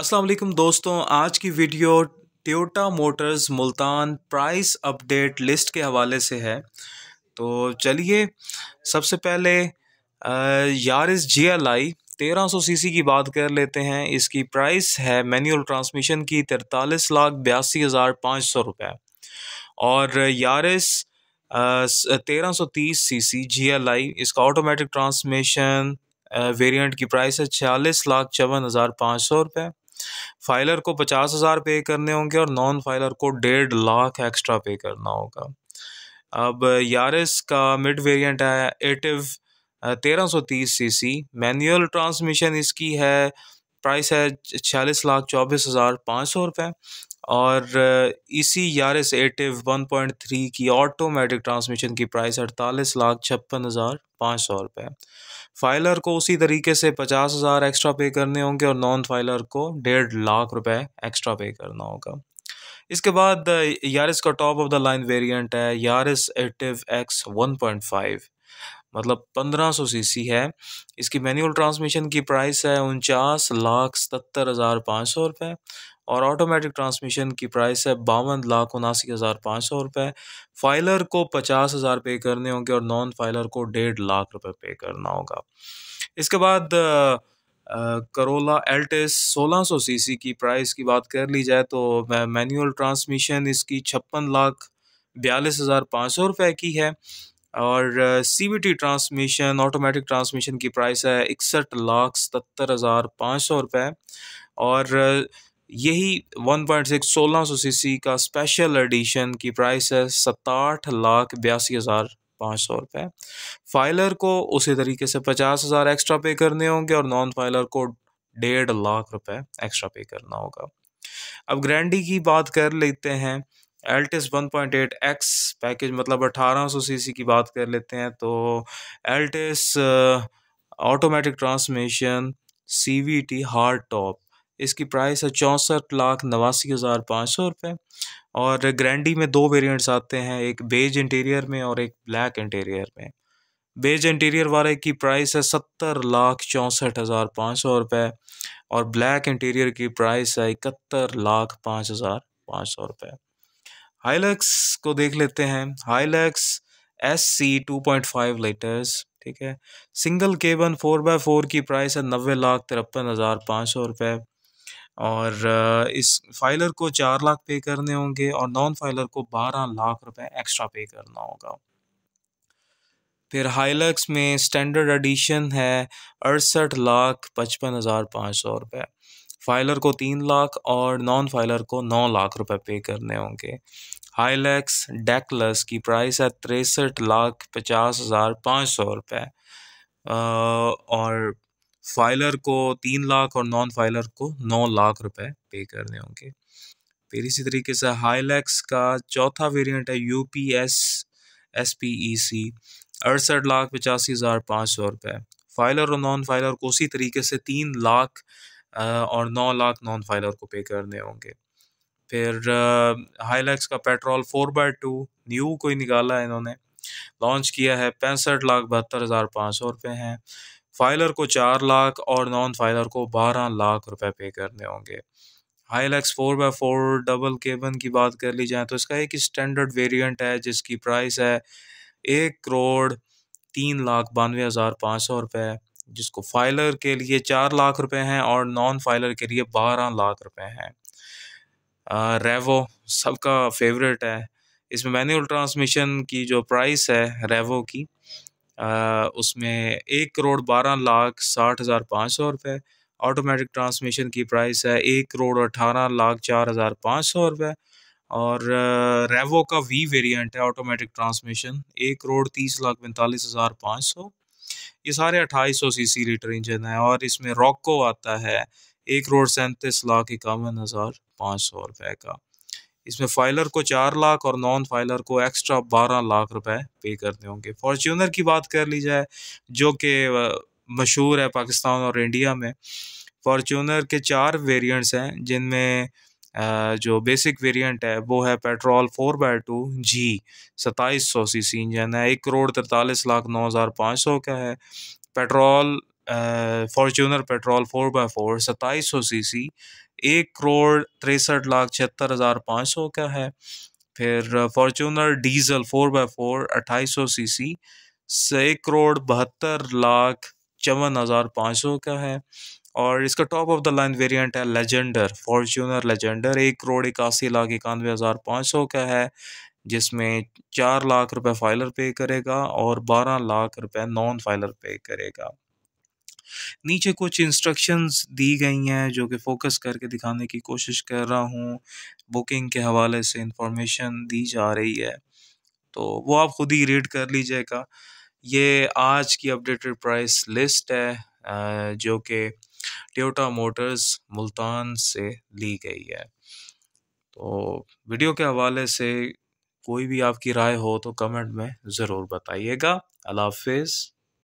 अस्सलाम वालेकुम दोस्तों आज की video Toyota motors Multan price update list के हवाले से है तो चलिए सबसे पहले यारिस जी एल आई तेरह सौ सी की बात कर लेते हैं इसकी प्राइस है मैनुअल ट्रांसमिशन की तिरतालीस लाख बयासी हज़ार पाँच सौ रुपये और यारिस तेरह सौ तीस सी सी जी एल आई इसका ऑटोमेटिक ट्रांसमिशन वेरिएंट की प्राइस है छियालीस लाख चौवन हज़ार पाँच सौ रुपये फाइलर को पचास हज़ार पे करने होंगे और नॉन फाइलर को डेढ़ लाख एक्स्ट्रा पे करना होगा अब यारिस का मिड वेरिएंट है एटिव तेरह सौ तीस सी सी मैनुअल ट्रांसमिशन इसकी है प्राइस है छियालीस लाख चौबीस हज़ार पाँच सौ रुपये और इसी Yaris Ativ one point three की ऑटोमेटिक ट्रांसमिशन की प्राइस अड़तालीस लाख छप्पन हज़ार पाँच सौ रुपये फाइलर को उसी तरीके से पचास हज़ार एक्स्ट्रा पे करने होंगे और नॉन फाइलर को डेढ़ लाख रुपए एक्स्ट्रा पे करना होगा इसके बाद यारिस का top of the line variant है Yaris Ativ X one point five मतलब पंद्रह सौ सी है इसकी मैनुअल ट्रांसमिशन की प्राइस है उनचास लाख सत्तर हज़ार पाँच सौ रुपये और ऑटोमेटिक ट्रांसमिशन की प्राइस है बावन लाख उनासी हज़ार पाँच सौ रुपये फाइलर को पचास हज़ार पे करने होंगे और नॉन फाइलर को डेढ़ लाख रुपए पे करना होगा इसके बाद करोला एल्टेस 1600 सीसी की प्राइस की बात कर ली जाए तो मैनुअल ट्रांसमिशन इसकी छप्पन लाख बयालीस हज़ार पाँच सौ रुपये की है और C V T transmission automatic transmission की प्राइस है इकसठ लाख सतर हज़ार पाँच सौ रुपये और uh, यही 1.6 1600 सीसी का स्पेशल एडिशन की प्राइस है सताहठ लाख बयासी हज़ार पाँच सौ रुपये फाइलर को उसी तरीके से पचास हज़ार एक्स्ट्रा पे करने होंगे और नॉन फाइलर को डेढ़ लाख रुपए एक्स्ट्रा पे करना होगा अब ग्रैंडी की बात कर लेते हैं एल्टिस 1.8 एक्स पैकेज मतलब 1800 सीसी की बात कर लेते हैं तो Altis automatic transmission T hardtop इसकी प्राइस है चौंसठ लाख नवासी हज़ार पाँच सौ रुपये और ग्रैंडी में दो वेरिएंट्स आते हैं एक बेज इंटीरियर में और एक ब्लैक इंटीरियर में बेज इंटीरियर वाले की प्राइस है सत्तर लाख चौंसठ हज़ार पाँच सौ रुपये और ब्लैक इंटीरियर की प्राइस है इकहत्तर लाख पाँच हज़ार पाँच सौ रुपये हाईलैक्स को देख लेते हैं Hilux S C two point five litres ठीक है single cabin four by four की प्राइस है नबे लाख तिरपन हज़ार पाँच सौ रुपये और इस फाइलर को चार लाख पे करने होंगे और नॉन फाइलर को बारह लाख रुपए एक्स्ट्रा पे करना होगा फिर हाइलक्स में स्टैंडर्ड एडिशन है अड़सठ लाख पचपन हज़ार पाँच सौ रुपये फाइलर को तीन लाख और नॉन फाइलर को नौ लाख रुपए पे करने होंगे हाइलक्स डेकलस की प्राइस है तिरसठ लाख पचास हज़ार पाँच सौ रुपये और फाइलर को तीन लाख और नॉन फाइलर को नौ लाख रुपए पे करने होंगे फिर इसी तरीके से हाईलैक्स का चौथा वेरिएंट है U P S S P E C अड़सठ लाख पचासी हज़ार पाँच सौ रुपये फाइलर और नॉन फाइलर को उसी तरीके से तीन लाख और नौ लाख नॉन फाइलर को पे करने होंगे फिर हाईलैक्स का petrol four by two new कोई निकाला है इन्होंने लॉन्च किया है पैंसठ लाख बहत्तर हज़ार पाँच सौ रुपये हैं फाइलर को चार लाख और नॉन फाइलर को बारह लाख रुपए पे करने होंगे Hilux four by four double cabin की बात कर ली जाए तो इसका एक स्टैंडर्ड वेरिएंट है जिसकी प्राइस है एक करोड़ तीन लाख बानवे हज़ार पाँच सौ रुपये जिसको फाइलर के लिए चार लाख रुपए हैं और नॉन फाइलर के लिए बारह लाख रुपए हैं रेवो सबका फेवरेट है इसमें मैनुअल ट्रांसमिशन की जो प्राइस है रेवो की उसमें एक करोड़ बारह लाख साठ हज़ार पाँच सौ रुपये ऑटोमेटिक ट्रांसमिशन की प्राइस है एक करोड़ अठारह लाख चार हज़ार पाँच सौ रुपये और रेवो का वी वेरिएंट है ऑटोमेटिक ट्रांसमिशन एक करोड़ तीस लाख पैंतालीस हज़ार पाँच सौ ये सारे अट्ठाईस सौ सी सी लीटर इंजन है और इसमें रॉको आता है एक करोड़ सैंतीस लाख इक्यावन हज़ार पाँच सौ रुपये का इसमें फाइलर को चार लाख और नॉन फाइलर को एक्स्ट्रा बारह लाख रुपए पे करने होंगे फॉर्च्यूनर की बात कर ली जाए जो कि मशहूर है पाकिस्तान और इंडिया में फॉर्च्यूनर के चार वेरिएंट्स हैं जिनमें जो बेसिक वेरिएंट है वो है petrol four by two G सताईस सौ सी सी इंजन है एक करोड़ तरतालीस लाख नौ हज़ार पाँच सौ का है petrol Fortuner petrol four by four सताईस सौ सी सी एक करोड़ तिरसठ लाख छिहत्तर हज़ार पाँच सौ का है फिर Fortuner diesel four by four अट्ठाईस सौ सी सी एक करोड़ बहत्तर लाख चौवन हज़ार पाँच सौ का है और इसका top of the line variant है लेजेंडर फॉर्चूनर लेजेंडर एक करोड़ इक्यासी लाख इक्यानवे हज़ार पाँच सौ का है जिसमें चार लाख रुपए फाइलर पे करेगा और बारह लाख रुपए नॉन फाइलर पे करेगा नीचे कुछ इंस्ट्रक्शंस दी गई हैं जो कि फ़ोकस करके दिखाने की कोशिश कर रहा हूँ बुकिंग के हवाले से इंफॉर्मेशन दी जा रही है तो वो आप ख़ुद ही रीड कर लीजिएगा ये आज की अपडेटेड प्राइस लिस्ट है जो कि ट्योटा मोटर्स मुल्तान से ली गई है तो वीडियो के हवाले से कोई भी आपकी राय हो तो कमेंट में ज़रूर बताइएगा अल्लाह हाफिज़